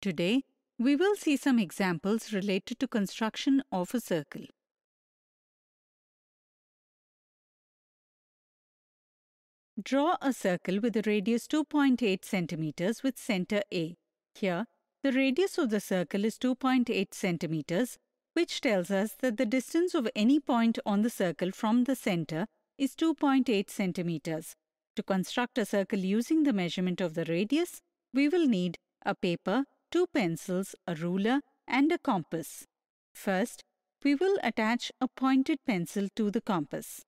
Today, we will see some examples related to construction of a circle. Draw a circle with a radius 2.8 centimeters with center A. Here, the radius of the circle is 2.8 centimeters, which tells us that the distance of any point on the circle from the center is 2.8 centimeters. To construct a circle using the measurement of the radius, we will need a paper, two pencils, a ruler and a compass. First, we will attach a pointed pencil to the compass.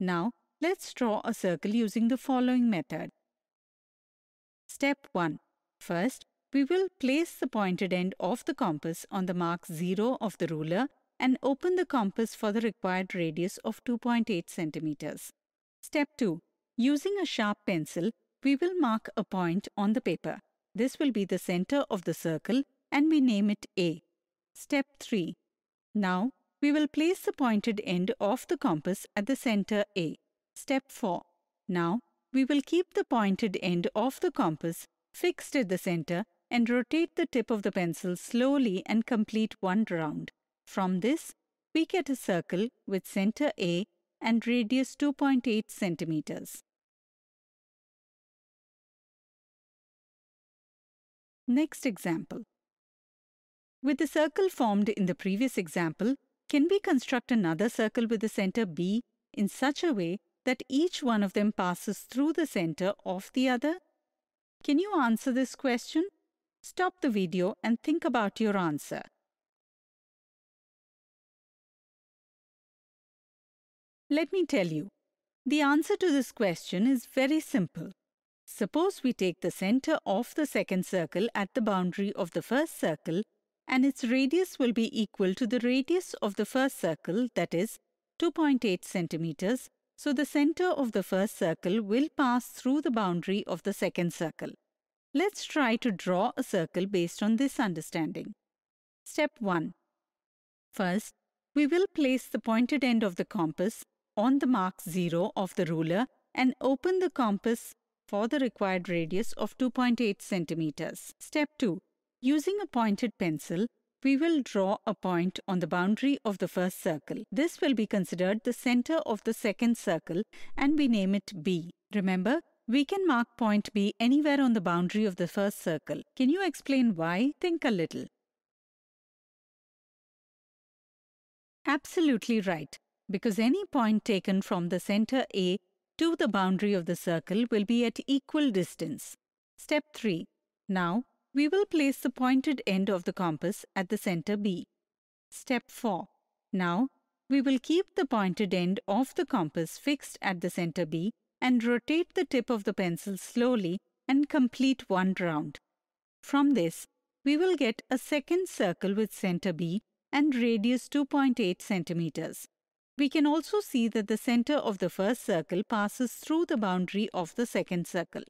Now, let's draw a circle using the following method. Step 1. First, we will place the pointed end of the compass on the mark 0 of the ruler and open the compass for the required radius of 2.8 centimeters. Step 2. Using a sharp pencil, we will mark a point on the paper. This will be the center of the circle and we name it A. Step 3. Now, we will place the pointed end of the compass at the center A. Step 4. Now, we will keep the pointed end of the compass fixed at the center and rotate the tip of the pencil slowly and complete one round. From this, we get a circle with center A and radius 2.8 centimeters. Next example. With the circle formed in the previous example, can we construct another circle with the center B in such a way that each one of them passes through the center of the other? Can you answer this question? Stop the video and think about your answer. Let me tell you, the answer to this question is very simple. Suppose we take the center of the second circle at the boundary of the first circle and its radius will be equal to the radius of the first circle that is 2.8 centimeters. So the center of the first circle will pass through the boundary of the second circle. Let's try to draw a circle based on this understanding. Step 1. First, we will place the pointed end of the compass on the mark 0 of the ruler and open the compass for the required radius of 2.8 centimeters. Step 2. Using a pointed pencil, we will draw a point on the boundary of the first circle. This will be considered the center of the second circle and we name it B. Remember, we can mark point B anywhere on the boundary of the first circle. Can you explain why? Think a little. Absolutely right, because any point taken from the center A to the boundary of the circle will be at equal distance. Step 3. Now, we will place the pointed end of the compass at the center B. Step 4. Now, we will keep the pointed end of the compass fixed at the center B and rotate the tip of the pencil slowly and complete one round. From this, we will get a second circle with center B and radius 2.8 centimeters. We can also see that the center of the first circle passes through the boundary of the second circle.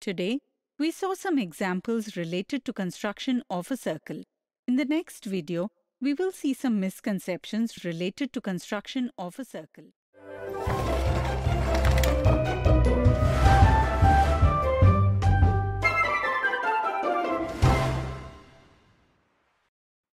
Today, we saw some examples related to construction of a circle. In the next video, we will see some misconceptions related to construction of a circle.